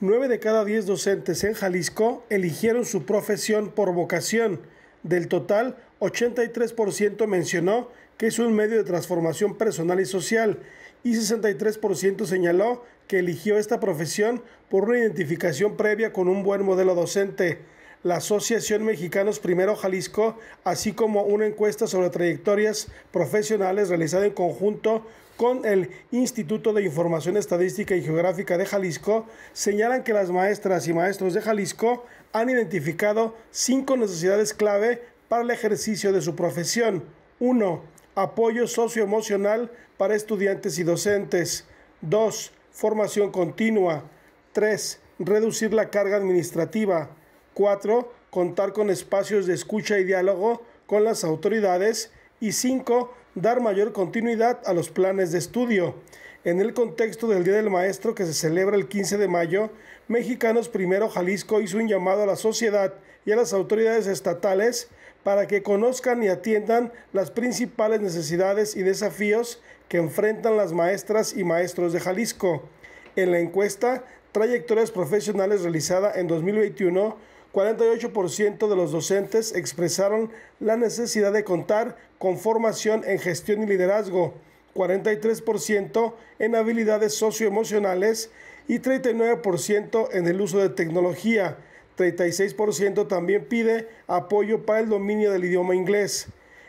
9 de cada 10 docentes en Jalisco eligieron su profesión por vocación. Del total, 83% mencionó que es un medio de transformación personal y social y 63% señaló que eligió esta profesión por una identificación previa con un buen modelo docente la Asociación Mexicanos Primero Jalisco, así como una encuesta sobre trayectorias profesionales realizada en conjunto con el Instituto de Información Estadística y Geográfica de Jalisco, señalan que las maestras y maestros de Jalisco han identificado cinco necesidades clave para el ejercicio de su profesión. 1. Apoyo socioemocional para estudiantes y docentes. 2. Formación continua. 3. Reducir la carga administrativa. 4. Contar con espacios de escucha y diálogo con las autoridades. Y 5. Dar mayor continuidad a los planes de estudio. En el contexto del Día del Maestro que se celebra el 15 de mayo, Mexicanos Primero Jalisco hizo un llamado a la sociedad y a las autoridades estatales para que conozcan y atiendan las principales necesidades y desafíos que enfrentan las maestras y maestros de Jalisco. En la encuesta Trayectorias Profesionales realizada en 2021, 48% de los docentes expresaron la necesidad de contar con formación en gestión y liderazgo, 43% en habilidades socioemocionales y 39% en el uso de tecnología. 36% también pide apoyo para el dominio del idioma inglés.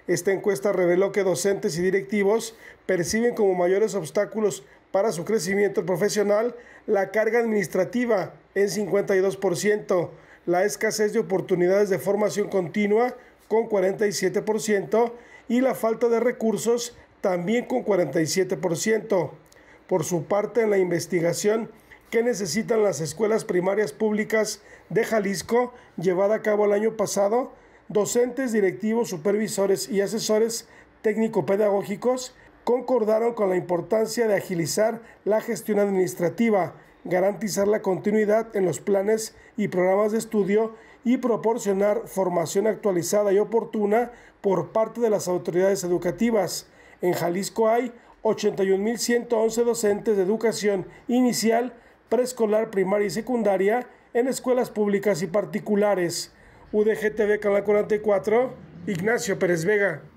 Esta encuesta reveló que docentes y directivos perciben como mayores obstáculos para su crecimiento profesional la carga administrativa en 52%, la escasez de oportunidades de formación continua con 47% y la falta de recursos también con 47%. Por su parte, en la investigación que necesitan las escuelas primarias públicas de Jalisco, llevada a cabo el año pasado, docentes, directivos, supervisores y asesores técnico-pedagógicos concordaron con la importancia de agilizar la gestión administrativa garantizar la continuidad en los planes y programas de estudio y proporcionar formación actualizada y oportuna por parte de las autoridades educativas. En Jalisco hay 81.111 docentes de educación inicial, preescolar, primaria y secundaria en escuelas públicas y particulares. UDGTV Canal 44, Ignacio Pérez Vega.